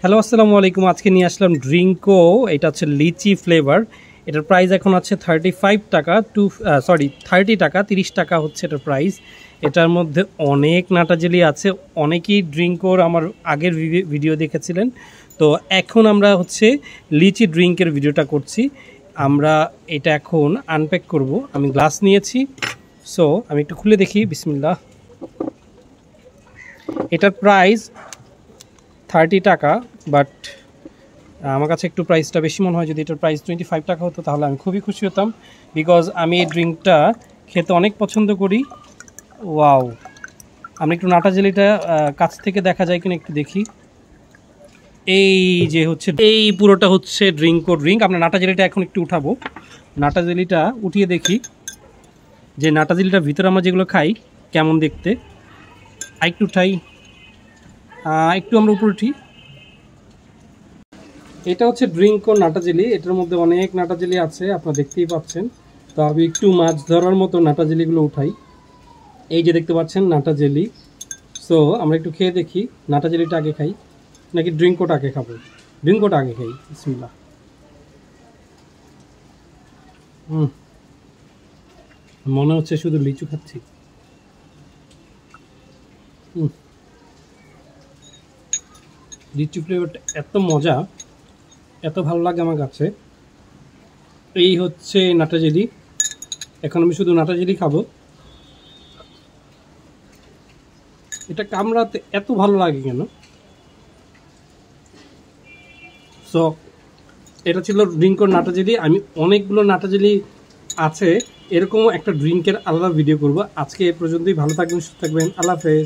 hello আসসালামু আলাইকুম আজকে নিয়ে আসলাম ড্রিঙ্কো এটা হচ্ছে লিচি ফ্লেভার এটার প্রাইস এখন আছে থার্টি ফাইভ টাকা টু সরি থার্টি টাকা তিরিশ টাকা হচ্ছে এটার প্রাইস এটার মধ্যে অনেক নাটাজেলি আছে অনেকেই ড্রিঙ্কোর আমার আগের ভিডিও দেখেছিলেন তো এখন আমরা হচ্ছে লিচি ড্রিঙ্কের ভিডিওটা করছি আমরা এটা এখন আনপ্যাক করব আমি গ্লাস নিয়েছি সো আমি একটু খুলে দেখি বিসমিল্লা এটার প্রাইস থার্টি টাকা বাট আমার কাছে একটু প্রাইসটা বেশি মনে হয় যদি এটার প্রাইস টোয়েন্টি ফাইভ টাকা হতো তাহলে আমি খুবই খুশি হতাম বিকজ আমি এই ড্রিঙ্কটা খেতে অনেক পছন্দ করি ওয়াও আমি একটু নাটা জেলিটা কাছ থেকে দেখা যায় কিনা একটু দেখি এই যে হচ্ছে এই পুরোটা হচ্ছে ড্রিঙ্ক ও ড্রিঙ্ক আমরা নাটা জেলিটা এখন একটু উঠাবো নাটা জেলিটা উঠিয়ে দেখি যে নাটা জেলিটার ভিতরে আমরা যেগুলো খাই কেমন দেখতে আরেকটু উঠাই একটু আমরা উপরে উঠি এটা হচ্ছে ড্রিঙ্ক ও নাটাজেলি এটার মধ্যে অনেক নাটাজেলি আছে আপনারা দেখতেই পাচ্ছেন তো আমি একটু মাছ ধরার মতো নাটাজেলিগুলো উঠাই এই যে দেখতে পাচ্ছেন নাটাজেলি সো আমরা একটু খেয়ে দেখি নাটাজেলিটা আগে খাই নাকি ড্রিঙ্কোটা আগে খাবো ড্রিঙ্কোটা আগে খাই বিসমিল্লা হুম মনে হচ্ছে শুধু লিচু খাচ্ছি হুম লিচু ফ্লেভারটা এত মজা এত ভালো লাগে আমার কাছে এই হচ্ছে নাটা জেলি এখন আমি শুধু নাটা জেলি খাবো এটা কামড়াতে এত ভালো লাগে কেন সো এটা ছিল ড্রিঙ্কর নাটা জেলি আমি অনেকগুলো নাটা জেলি আছে এরকমও একটা ড্রিঙ্কের আলাদা ভিডিও করব আজকে এ পর্যন্তই ভালো থাকবেন সুস্থ থাকবেন আল্লাহ হাফেজ